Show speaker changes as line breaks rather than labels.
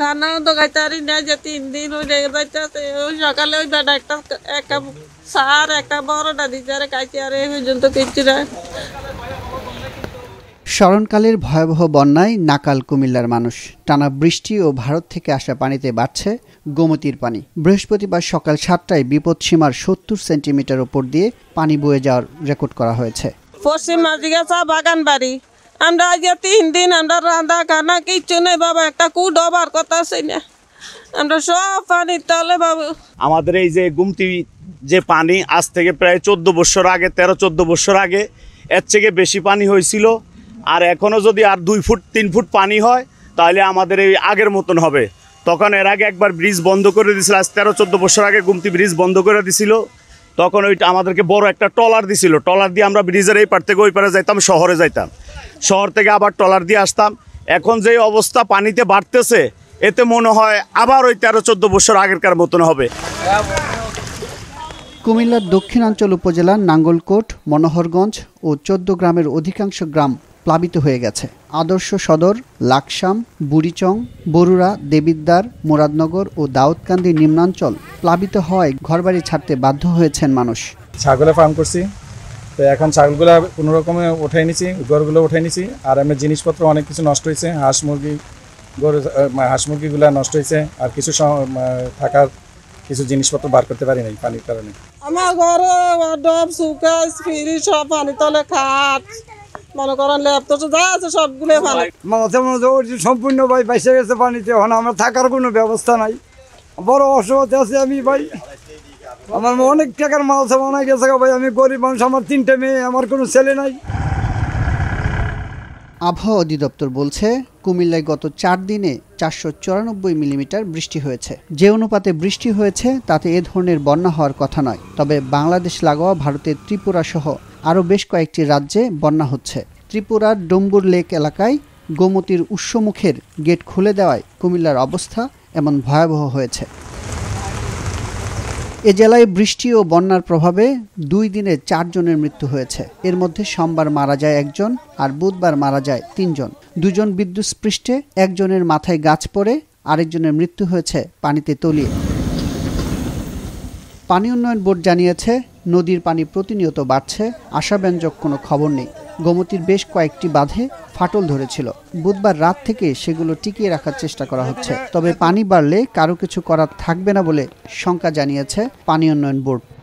খানাও স্মরণকালের ভয়াবহ
বন্যায় নাকাল কুমিল্লার মানুষ টানা বৃষ্টি ও ভারত থেকে আসা পানিতে বাড়ছে গোমতির পানি বৃহস্পতিবার সকাল সাতটায় বিপদসীমার সত্তর সেন্টিমিটার ওপর দিয়ে পানি বয়ে যাওয়ার রেকর্ড করা হয়েছে
পশ্চিম মাদিগাছা বাগান বাড়ি আমরা আজকে তিন দিন আমরা রান্না কানা কিচ্ছু নেই বাবা একটা ডবার কথা আছে না আমরা সব পানি তাহলে বাবু
আমাদের এই যে গুমতি যে পানি আজ থেকে প্রায় চোদ্দ বছর আগে তেরো চোদ্দ বছর আগে এর থেকে বেশি পানি হয়েছিল আর এখনও যদি আর দুই ফুট তিন ফুট পানি হয় তাহলে আমাদের এই আগের মতন হবে তখন এর আগে একবার ব্রিজ বন্ধ করে দিয়েছিল আজ তেরো চোদ্দ বছর আগে গুমতি ব্রিজ বন্ধ করে দিছিল তখন ওইটা আমাদেরকে বড় একটা টলার দিছিল টলার দিয়ে আমরা ব্রিজের এই পার থেকে ওই পারে যাইতাম শহরে যাইতাম শহর থেকে আবার টলার দিয়ে আসতাম এখন যে অবস্থা পানিতে বাড়তেছে এতে মনে হয় আবার ওই তেরো চোদ্দ বছর আগেরকার মতন হবে
কুমিল্লার দক্ষিণাঞ্চল উপজেলার নাঙ্গলকোট মনোহরগঞ্জ ও চোদ্দ গ্রামের অধিকাংশ গ্রাম প্লাবিত হয়ে গেছে আদর্শ সদর লাকসাম বুড়িচং বরুড়া দেবিদ্বার মুরাদনগর ও দাউদকান্দি নিম্নাঞ্চল প্লাবিত হয় ঘরবাড়ি ছাড়তে বাধ্য হয়েছেন মানুষ ছাগলে ফার্ম করছি
তো এখন ছাগলগুলো কোনো রকমে উঠাই নিছি গরুগুলো উঠাই নিছি আর আমি জিনিসপত্র অনেক কিছু নষ্ট হয়েছে হাঁস মুরগি গরু হাঁস মুরগিগুলো নষ্ট হয়েছে আর কিছু থাকার কিছু জিনিসপত্র বার করতে পারি নাই পানির কারণে
আমার ঘরে সব পানি তলে খাট মনে করেন ল্যাব যা আছে সবগুলো
মাঝে মাঝে ওর সম্পূর্ণ ভাই বাইসে গেছে পানিতে এখন আমার থাকার কোনো ব্যবস্থা নাই বড় অসুবিধা আছে আমি ভাই আমার অনেক টাকার মাল সামানা গেছে ভাই আমি গরিব মানুষ আমার তিনটে মেয়ে আমার কোনো ছেলে নাই
আবহাওয়া অধিদপ্তর বলছে কুমিল্লায় গত চার দিনে চারশো চুরানব্বই মিলিমিটার বৃষ্টি হয়েছে যে অনুপাতে বৃষ্টি হয়েছে তাতে এ ধরনের বন্যা হওয়ার কথা নয় তবে বাংলাদেশ লাগোয়া ভারতের ত্রিপুরা সহ আরও বেশ কয়েকটি রাজ্যে বন্যা হচ্ছে ত্রিপুরার ডম্বুর লেক এলাকায় গোমতির উৎসমুখের গেট খুলে দেওয়ায় কুমিল্লার অবস্থা এমন ভয়াবহ হয়েছে এ জেলায় বৃষ্টি ও বন্যার প্রভাবে দুই দিনে চারজনের মৃত্যু হয়েছে এর মধ্যে সোমবার মারা যায় একজন আর বুধবার মারা যায় তিনজন দুজন বিদ্যুৎস্পৃষ্টে একজনের মাথায় গাছ পড়ে আরেকজনের মৃত্যু হয়েছে পানিতে তলিয়ে পানি উন্নয়ন বোর্ড জানিয়েছে নদীর পানি প্রতিনিয়ত বাড়ছে আশাব্যঞ্জক কোনো খবর নেই গোমতির বেশ কয়েকটি বাঁধে ফাটল ধরেছিল বুধবার রাত থেকে সেগুলো টিকিয়ে রাখার চেষ্টা করা হচ্ছে তবে পানি বাড়লে কারো কিছু করার থাকবে না বলে শঙ্কা জানিয়েছে পানি উন্নয়ন বোর্ড